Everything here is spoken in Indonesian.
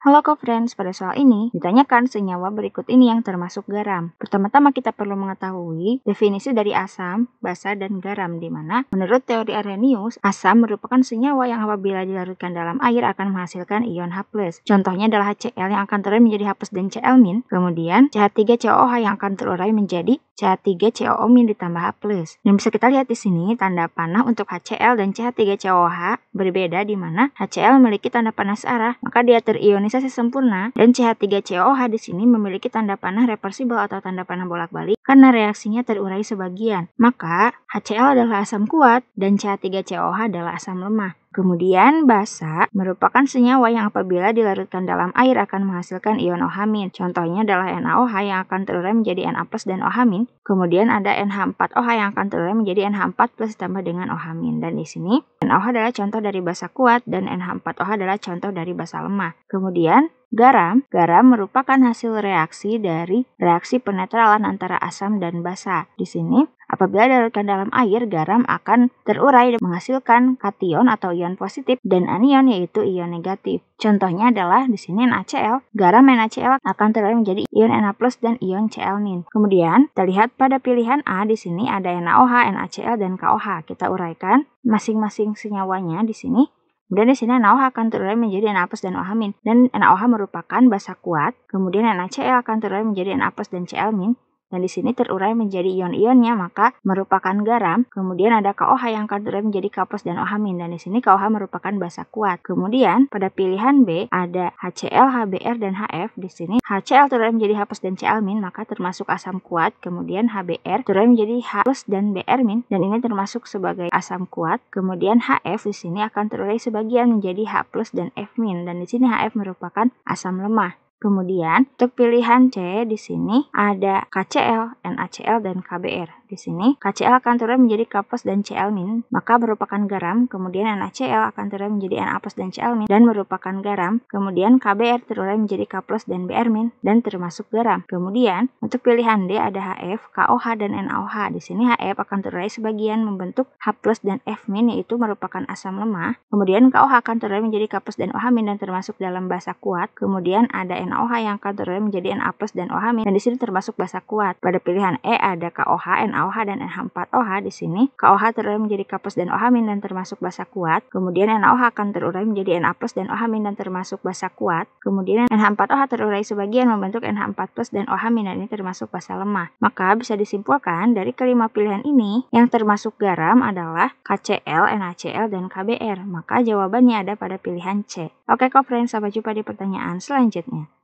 Halo co-friends, pada soal ini ditanyakan senyawa berikut ini yang termasuk garam. Pertama-tama kita perlu mengetahui definisi dari asam, basa, dan garam di mana menurut teori Arrhenius, asam merupakan senyawa yang apabila dilarutkan dalam air akan menghasilkan ion H+. Contohnya adalah HCl yang akan terurai menjadi H+ dan Cl-. Kemudian CH3COOH yang akan terurai menjadi CH3COO- ditambah H+. Dan bisa kita lihat di sini tanda panah untuk HCl dan CH3COOH berbeda di mana HCl memiliki tanda panah searah, maka dia terionis organisasi sempurna dan CH3COH di sini memiliki tanda panah reversibel atau tanda panah bolak-balik karena reaksinya terurai sebagian. Maka, HCl adalah asam kuat dan CH3COH adalah asam lemah. Kemudian, basa merupakan senyawa yang apabila dilarutkan dalam air akan menghasilkan ion ohamin. Contohnya adalah NaOH yang akan terurai menjadi Na+, dan ohamin. Kemudian ada NH4OH yang akan terurai menjadi NH4 plus ditambah dengan ohamin. Dan di sini, NaOH adalah contoh dari basa kuat dan NH4OH adalah contoh dari basa lemah. Kemudian, garam. Garam merupakan hasil reaksi dari reaksi penetralan antara asam dan basa. Di sini, Apabila dilarutkan dalam air, garam akan terurai dan menghasilkan kation atau ion positif dan anion yaitu ion negatif. Contohnya adalah di sini NaCl, garam NaCl akan terurai menjadi ion Na+ dan ion Cl-. Kemudian, terlihat pada pilihan A di sini ada NaOH, NaCl dan KOH. Kita uraikan masing-masing senyawanya di sini. Kemudian di sini NaOH akan terurai menjadi Na+ dan OH-. Dan NaOH merupakan basa kuat. Kemudian NaCl akan terurai menjadi Na+ dan Cl-. Dan nah, di sini terurai menjadi ion-ionnya, maka merupakan garam. Kemudian ada KOH yang terurai menjadi K+ dan OH-. Dan di sini KOH merupakan basa kuat. Kemudian pada pilihan B ada HCl, HBr, dan HF. Di sini HCl terurai menjadi H+ dan Cl-, maka termasuk asam kuat. Kemudian HBr terurai menjadi H+ dan Br-, dan ini termasuk sebagai asam kuat. Kemudian HF di sini akan terurai sebagian menjadi H+ dan F-. Dan di sini HF merupakan asam lemah. Kemudian untuk pilihan C di sini ada KCl, NaCl dan KBr di sini, KCl akan turun menjadi K plus dan Cl min, maka merupakan garam, kemudian NaCl akan turun menjadi Na plus dan Cl min, dan merupakan garam, kemudian KBr turun menjadi K plus dan Br min, dan termasuk garam. Kemudian, untuk pilihan D ada HF, KOH, dan NaOH. Di sini HF akan terurai sebagian membentuk H plus dan F min, yaitu merupakan asam lemah. Kemudian KOH akan terurai menjadi K plus dan OH min, dan termasuk dalam basa kuat. Kemudian ada NaOH yang akan terurai menjadi Na plus dan OH min, dan di sini termasuk basa kuat. Pada pilihan E ada KOH, NaOH, AOH dan NH4OH di sini, KOH terurai menjadi K dan OH dan termasuk basa kuat. Kemudian NaOH akan terurai menjadi Na plus dan OH dan termasuk basa kuat. Kemudian NH4OH terurai sebagian membentuk NH4 dan OH dan ini termasuk basa lemah. Maka bisa disimpulkan dari kelima pilihan ini yang termasuk garam adalah KCl, NaCl, dan KBr. Maka jawabannya ada pada pilihan C. Oke kok friends, sampai jumpa di pertanyaan selanjutnya.